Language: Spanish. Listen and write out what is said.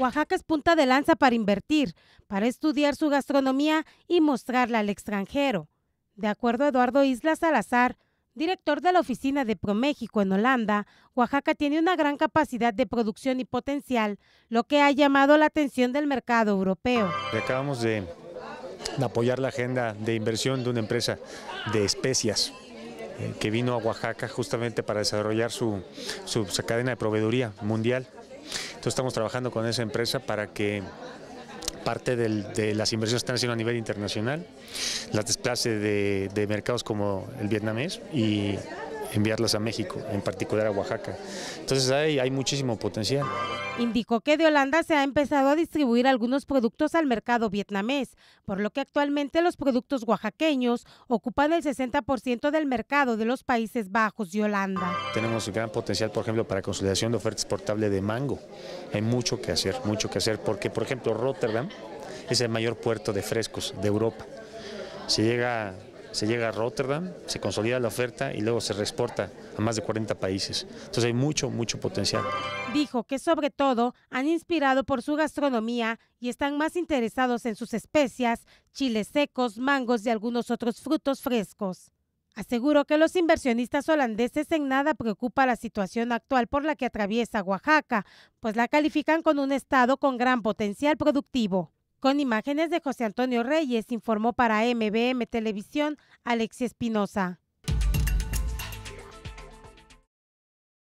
Oaxaca es punta de lanza para invertir, para estudiar su gastronomía y mostrarla al extranjero. De acuerdo a Eduardo Isla Salazar, director de la oficina de ProMéxico en Holanda, Oaxaca tiene una gran capacidad de producción y potencial, lo que ha llamado la atención del mercado europeo. Acabamos de apoyar la agenda de inversión de una empresa de especias eh, que vino a Oaxaca justamente para desarrollar su cadena de proveeduría mundial. Entonces estamos trabajando con esa empresa para que parte de las inversiones que están haciendo a nivel internacional, las desplace de, de mercados como el vietnamés y enviarlas a México, en particular a Oaxaca. Entonces hay, hay muchísimo potencial. Indicó que de Holanda se ha empezado a distribuir algunos productos al mercado vietnamés, por lo que actualmente los productos oaxaqueños ocupan el 60% del mercado de los Países Bajos y Holanda. Tenemos un gran potencial, por ejemplo, para consolidación de oferta exportable de mango. Hay mucho que hacer, mucho que hacer, porque, por ejemplo, Rotterdam es el mayor puerto de frescos de Europa. Si llega se llega a Rotterdam, se consolida la oferta y luego se reexporta a más de 40 países. Entonces hay mucho, mucho potencial. Dijo que sobre todo han inspirado por su gastronomía y están más interesados en sus especias, chiles secos, mangos y algunos otros frutos frescos. Aseguro que los inversionistas holandeses en nada preocupa la situación actual por la que atraviesa Oaxaca, pues la califican con un estado con gran potencial productivo. Con imágenes de José Antonio Reyes, informó para MBM Televisión Alexia Espinosa.